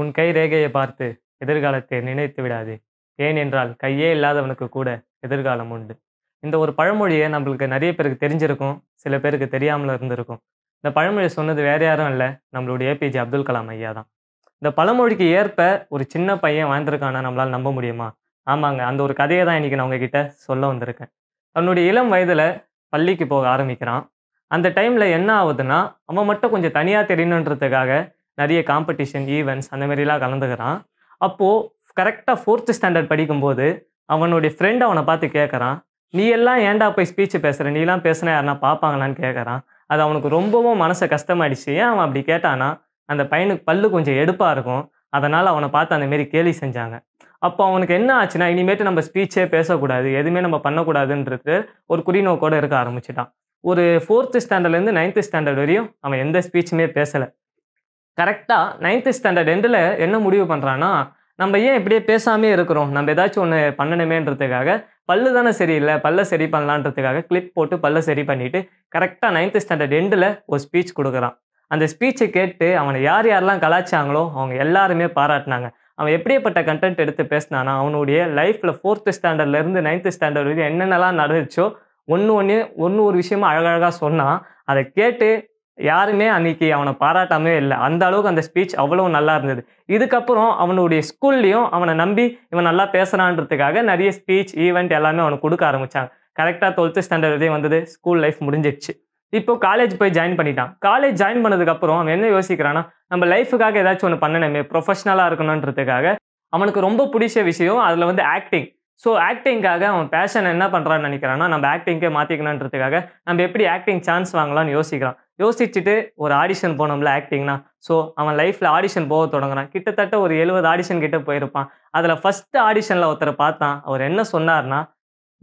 உன் கை ரேகையை பார்த்து எதிர்காலத்தை நினைத்து விடாதே ஏனென்றால் கையே இல்லாதவனுக்கு கூட எதிர்காலம் உண்டு இந்த ஒரு பழமொழியை நம்மளுக்கு நிறைய பேருக்கு தெரிஞ்சிருக்கும் சில பேருக்கு தெரியாமல் இருந்திருக்கும் இந்த பழமொழி சொன்னது வேறு யாரும் இல்லை நம்மளுடைய ஏபிஜே அப்துல் கலாம் ஐயா தான் இந்த பழமொழிக்கு ஏற்ப ஒரு சின்ன பையன் வாழ்ந்திருக்கானா நம்மளால் நம்ப முடியுமா ஆமாங்க அந்த ஒரு கதையை தான் இன்றைக்கி நான் உங்ககிட்ட சொல்ல வந்திருக்கேன் தன்னுடைய இளம் வயதில் பள்ளிக்கு போக ஆரம்பிக்கிறான் அந்த டைமில் என்ன ஆகுதுன்னா அவன் மட்டும் கொஞ்சம் தனியாக தெரியணுன்றதுக்காக நிறைய காம்படிஷன் ஈவெண்ட்ஸ் அந்த மாதிரிலாம் கலந்துக்கிறான் அப்போது கரெக்டாக ஃபோர்த்து ஸ்டாண்டர்ட் படிக்கும்போது அவனுடைய ஃப்ரெண்ட் அவனை பார்த்து கேட்குறான் நீ எல்லாம் ஏன்டா போய் ஸ்பீச் பேசுகிற நீலாம் பேசுனா யாருனா பார்ப்பாங்களான்னு கேட்குறான் அது அவனுக்கு ரொம்பவும் மனசை கஷ்டமாயிடுச்சு ஏன் அவன் அப்படி கேட்டானா அந்த பையனுக்கு பல்லு கொஞ்சம் எடுப்பாக இருக்கும் அதனால் அவனை பார்த்து அந்தமாரி கேலி செஞ்சாங்க அப்போ அவனுக்கு என்ன ஆச்சுன்னா இனிமேட்டு நம்ம ஸ்பீச்சே பேசக்கூடாது எதுவுமே நம்ம பண்ணக்கூடாதுன்றது ஒரு குறிநோக்கோடு இருக்க ஆரம்பிச்சிட்டான் ஒரு ஃபோர்த்து ஸ்டாண்டர்ட்லேருந்து நைன்த்து ஸ்டாண்டர்ட் வரையும் அவன் எந்த ஸ்பீச்சுமே பேசலை கரெக்டாக நைன்த்து ஸ்டாண்டர்ட் எண்டில் என்ன முடிவு பண்ணுறான்னா நம்ம ஏன் இப்படியே பேசாமே இருக்கிறோம் நம்ம ஏதாச்சும் ஒன்று பண்ணணுமேன்றதுக்காக பல்லு தானே சரியில்லை பல்ல சரி பண்ணலான்றதுக்காக கிளிப் போட்டு பல்ல சரி பண்ணிவிட்டு கரெக்டாக நைன்த்து ஸ்டாண்டர்ட் எண்டில் ஒரு ஸ்பீச் கொடுக்குறான் அந்த ஸ்பீச்சை கேட்டு அவனை யார் யாரெல்லாம் கலாச்சாங்களோ அவங்க எல்லாருமே பாராட்டினாங்க அவன் எப்படியப்பட்ட கண்டென்ட் எடுத்து பேசினானா அவனுடைய லைஃப்பில் ஃபோர்த்து ஸ்டாண்டர்ட்லேருந்து நைன்த்து ஸ்டாண்டர்ட் வரைக்கும் என்னென்னலாம் நடந்துச்சோ ஒன்று ஒன்று ஒன்று ஒரு விஷயமா அழகழகாக சொன்னான் அதை கேட்டு யாருமே அன்னைக்கு அவனை பாராட்டாமே இல்லை அந்த அளவுக்கு அந்த ஸ்பீச் அவ்வளோ நல்லா இருந்தது இதுக்கப்புறம் அவனுடைய ஸ்கூல்லையும் அவனை நம்பி இவன் நல்லா பேசுகிறான்றதுக்காக நிறைய ஸ்பீச் ஈவெண்ட் எல்லாமே அவனுக்கு கொடுக்க ஆரம்பித்தாங்க கரெக்டாக டுவெல்த்து ஸ்டாண்டர்ட் வரையும் வந்தது ஸ்கூல் லைஃப் முடிஞ்சிடுச்சு இப்போ காலேஜ் போய் ஜாயின் பண்ணிட்டான் காலேஜ் ஜாயின் பண்ணதுக்கப்புறம் அவன் என்ன யோசிக்கிறான்னா நம்ம லைஃபுக்காக ஏதாச்சும் ஒன்று பண்ணணுமே ப்ரொஃபஷனலாக இருக்கணுன்றதுக்காக அவனுக்கு ரொம்ப பிடிச்ச விஷயம் அதில் வந்து ஆக்டிங் ஸோ ஆக்டிங்காக அவன் பேஷன் என்ன பண்ணுறான்னு நினைக்கிறான்னா நம்ம ஆக்டிங்கே மாற்றிக்கணுன்றதுக்காக நம்ம எப்படி ஆக்டிங் சான்ஸ் வாங்கலாம்னு யோசிக்கிறான் யோசிச்சுட்டு ஒரு ஆடிஷன் போனோம்ல ஆக்டிங்னா ஸோ அவன் லைஃப்பில் ஆடிஷன் போக தொடங்குறான் கிட்டத்தட்ட ஒரு எழுபது ஆடிஷன் கிட்ட போயிருப்பான் அதில் ஃபஸ்ட்டு ஆடிஷனில் ஒருத்தரை பார்த்தான் அவர் என்ன சொன்னார்னா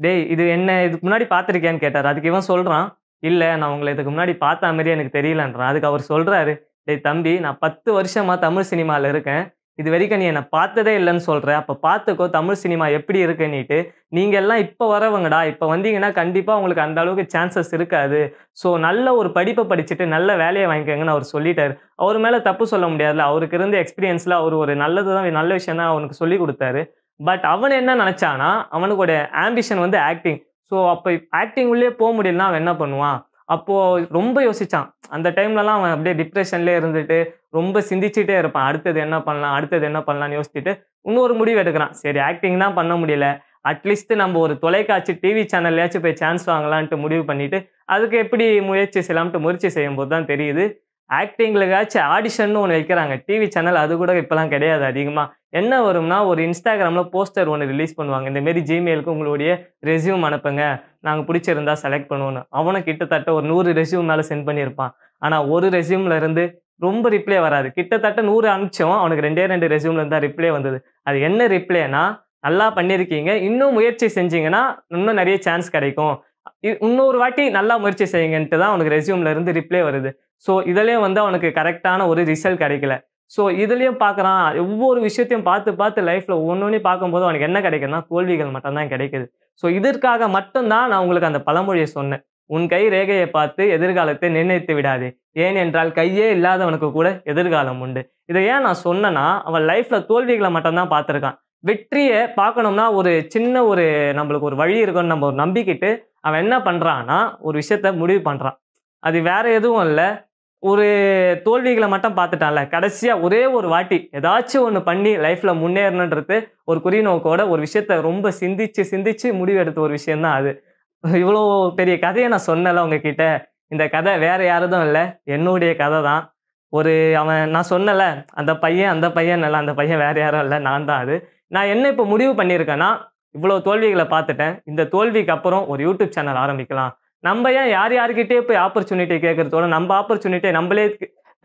டேய் இது என்ன இதுக்கு முன்னாடி பார்த்துருக்கியான்னு கேட்டார் அதுக்கு இவன் சொல்கிறான் இல்லை நான் உங்களை இதுக்கு முன்னாடி பார்த்த மாதிரியே எனக்கு தெரியலன்றான் அதுக்கு அவர் சொல்கிறாரு டேய் தம்பி நான் பத்து வருஷமாக தமிழ் சினிமாவில் இருக்கேன் இது வரைக்கும் நீ என்னை பார்த்ததே இல்லைன்னு சொல்கிற அப்போ பார்த்துக்கோ தமிழ் சினிமா எப்படி இருக்குன்னுட்டு நீங்கள் எல்லாம் இப்போ வரவங்கடா இப்போ வந்தீங்கன்னா கண்டிப்பாக உங்களுக்கு அந்த அளவுக்கு சான்சஸ் இருக்காது ஸோ நல்ல ஒரு படிப்பை படிச்சுட்டு நல்ல வேலையை வாங்கிக்கோங்கன்னு அவர் சொல்லிட்டார் அவர் மேலே தப்பு சொல்ல முடியாதுல்ல அவருக்கு இருந்த எக்ஸ்பீரியன்ஸில் அவர் ஒரு நல்லது தான் நல்ல விஷயம் தான் அவனுக்கு சொல்லி கொடுத்தாரு பட் அவன் என்ன நினச்சானா அவனுக்கோட ஆம்பிஷன் வந்து ஆக்டிங் ஸோ அப்போ ஆக்டிங் உள்ளே போக முடியலன்னா அவன் என்ன பண்ணுவான் அப்போது ரொம்ப யோசித்தான் அந்த டைம்லலாம் அவன் அப்படியே டிப்ரெஷன்லேயே இருந்துட்டு ரொம்ப சிந்திச்சுட்டே இருப்பான் அடுத்தது என்ன பண்ணலாம் அடுத்தது என்ன பண்ணலாம்னு யோசிச்சுட்டு இன்னொரு முடிவு எடுக்கிறான் சரி ஆக்டிங் தான் பண்ண முடியல அட்லீஸ்ட் நம்ம ஒரு தொலைக்காட்சி டிவி சேனல்லையாச்சும் போய் சான்ஸ் வாங்கலான்ட்டு முடிவு பண்ணிட்டு அதுக்கு எப்படி முயற்சி செய்யலாம்ட்டு முயற்சி செய்யும் போது தான் தெரியுது ஆக்டிங்லக்காச்சும் ஆடிஷன் ஒன்று வைக்கிறாங்க டிவி சேனல் அது கூட இப்போலாம் கிடையாது அதிகமாக என்ன வரும்னா ஒரு இன்ஸ்டாகிராமில் போஸ்டர் ஒன்று ரிலீஸ் பண்ணுவாங்க இந்தமாரி ஜிமெயிலுக்கு உங்களுடைய ரெசியூம் அனுப்புங்க நாங்கள் பிடிச்சிருந்தா செலக்ட் பண்ணுவோன்னு அவனும் கிட்டத்தட்ட ஒரு நூறு ரெசியூம் மேலே சென்ட் பண்ணியிருப்பான் ஆனால் ஒரு ரெசியூமில் இருந்து ரொம்ப ரிப்ளை வராது கிட்டத்தட்ட நூறு அனுப்பிச்சோம் அவனுக்கு ரெண்டே ரெண்டு ரெசியூமில் இருந்தால் ரிப்ளை வந்தது அது என்ன ரிப்ளைனா நல்லா பண்ணியிருக்கீங்க இன்னும் முயற்சி செஞ்சீங்கன்னா இன்னும் நிறைய சான்ஸ் கிடைக்கும் இன்னொரு வாட்டி நல்லா முயற்சி செய்யுங்கன்ட்டு தான் அவனுக்கு ரெசியூமில் இருந்து ரிப்ளை வருது ஸோ இதிலே வந்து அவனுக்கு கரெக்டான ஒரு ரிசல்ட் கிடைக்கல ஸோ இதுலேயும் பார்க்குறான் ஒவ்வொரு விஷயத்தையும் பார்த்து பார்த்து லைஃப்பில் ஒன்று ஒன்று பார்க்கும்போது அவனுக்கு என்ன கிடைக்குதுன்னா தோல்விகள் மட்டும்தான் கிடைக்குது ஸோ இதற்காக மட்டும்தான் நான் உங்களுக்கு அந்த பழமொழியை சொன்னேன் உன் கை ரேகையை பார்த்து எதிர்காலத்தை நிர்ணயித்து விடாதே ஏன் என்றால் கையே இல்லாதவனுக்கு கூட எதிர்காலம் உண்டு இதை ஏன் நான் சொன்னேன்னா அவன் லைஃப்பில் தோல்விகளை மட்டும்தான் பார்த்துருக்கான் வெற்றியை பார்க்கணும்னா ஒரு சின்ன ஒரு நம்மளுக்கு ஒரு வழி இருக்குன்னு நம்ம ஒரு நம்பிக்கிட்டு அவன் என்ன பண்ணுறான்னா ஒரு விஷயத்த முடிவு பண்ணுறான் அது வேற எதுவும் இல்லை ஒரு தோல்விகளை மட்டும் பார்த்துட்டான்ல கடைசியாக ஒரே ஒரு வாட்டி ஏதாச்சும் ஒன்று பண்ணி லைஃப்பில் முன்னேறணுன்றது ஒரு குறி நோக்கோட ஒரு விஷயத்த ரொம்ப சிந்திச்சு சிந்திச்சு முடிவெடுத்த ஒரு விஷயந்தான் அது இவ்வளோ பெரிய கதையை நான் சொன்னல உங்ககிட்ட இந்த கதை வேற யாரதும் இல்லை என்னுடைய கதை தான் ஒரு அவன் நான் சொன்னல அந்த பையன் அந்த பையன் இல்லை அந்த பையன் வேற யாரும் இல்லை நான் தான் அது நான் என்ன இப்போ முடிவு பண்ணியிருக்கேன்னா இவ்வளோ தோல்விகளை பார்த்துட்டேன் இந்த தோல்விக்கு அப்புறம் ஒரு யூடியூப் சேனல் ஆரம்பிக்கலாம் நம்ம ஏன் யார் யார்கிட்டயே போய் ஆப்பர்ச்சுனிட்டி கேட்கறதோட நம்ம ஆப்பர்ச்சுனிட்டியை நம்மளே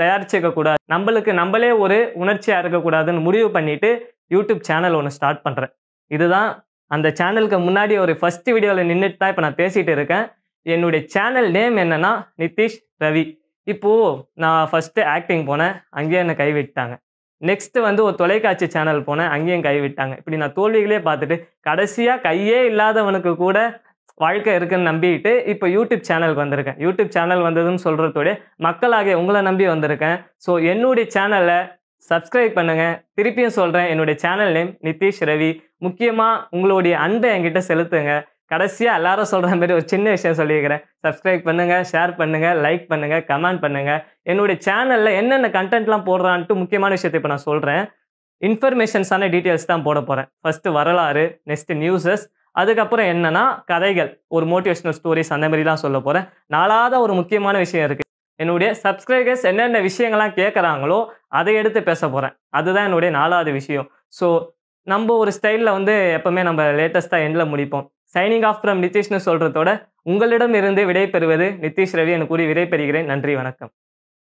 தயாரிச்சுக்க கூடாது நம்மளுக்கு நம்மளே ஒரு உணர்ச்சியாக இருக்கக்கூடாதுன்னு முடிவு பண்ணிட்டு யூடியூப் சேனல் ஒன்று ஸ்டார்ட் பண்ணுறேன் இதுதான் அந்த சேனலுக்கு முன்னாடி ஒரு ஃபஸ்ட் வீடியோவில் நின்றுட்டு தான் இப்போ நான் பேசிகிட்டு இருக்கேன் என்னுடைய சேனல் நேம் என்னென்னா நிதிஷ் ரவி இப்போது நான் ஃபஸ்ட்டு ஆக்டிங் போனேன் அங்கேயே என்னை கைவிட்டாங்க நெக்ஸ்ட்டு வந்து ஒரு தொலைக்காட்சி சேனல் போனேன் அங்கேயும் கைவிட்டாங்க இப்படி நான் தோல்விகளே பார்த்துட்டு கடைசியாக கையே இல்லாதவனுக்கு கூட வாழ்க்கை இருக்குன்னு நம்பிட்டு இப்போ யூடியூப் சேனலுக்கு வந்திருக்கேன் யூடியூப் சேனல் வந்ததுன்னு சொல்கிறதோட மக்களாக உங்களை நம்பி வந்திருக்கேன் ஸோ என்னுடைய சேனலில் சப்ஸ்கிரைப் பண்ணுங்கள் திருப்பியும் சொல்கிறேன் என்னுடைய சேனல் நேம் நிதிஷ் ரவி முக்கியமாக உங்களுடைய அன்பை என்கிட்ட செலுத்துங்க கடைசியாக எல்லாரும் சொல்கிற மாதிரி ஒரு சின்ன விஷயம் சொல்லியிருக்கிறேன் சப்ஸ்கிரைப் பண்ணுங்கள் ஷேர் பண்ணுங்கள் லைக் பண்ணுங்கள் கமெண்ட் பண்ணுங்கள் என்னுடைய சேனலில் என்னென்ன கண்டென்ட்லாம் போடுறான்ட்டு முக்கியமான விஷயத்தை இப்போ நான் சொல்கிறேன் இன்ஃபர்மேஷன்ஸான டீட்டெயில்ஸ் தான் போட போகிறேன் ஃபஸ்ட்டு வரலாறு நெக்ஸ்ட்டு நியூஸஸ் அதுக்கப்புறம் என்னன்னா கதைகள் ஒரு மோட்டிவேஷனல் ஸ்டோரிஸ் அந்த மாதிரிலாம் சொல்ல போகிறேன் நாலாவது ஒரு முக்கியமான விஷயம் இருக்குது என்னுடைய சப்ஸ்கிரைபர்ஸ் என்னென்ன விஷயங்கள்லாம் கேட்குறாங்களோ அதை எடுத்து பேச போகிறேன் அதுதான் என்னுடைய நாலாவது விஷயம் ஸோ நம்ம ஒரு ஸ்டைலில் வந்து எப்போவுமே நம்ம லேட்டஸ்ட்டாக எண்டில் முடிப்போம் சைனிங் ஆஃப் ஃப்ரம் நிதிஷ்னு சொல்கிறதோட உங்களிடம் இருந்து விடைபெறுவது நிதிஷ் ரவி என கூறி விடைபெறுகிறேன் நன்றி வணக்கம்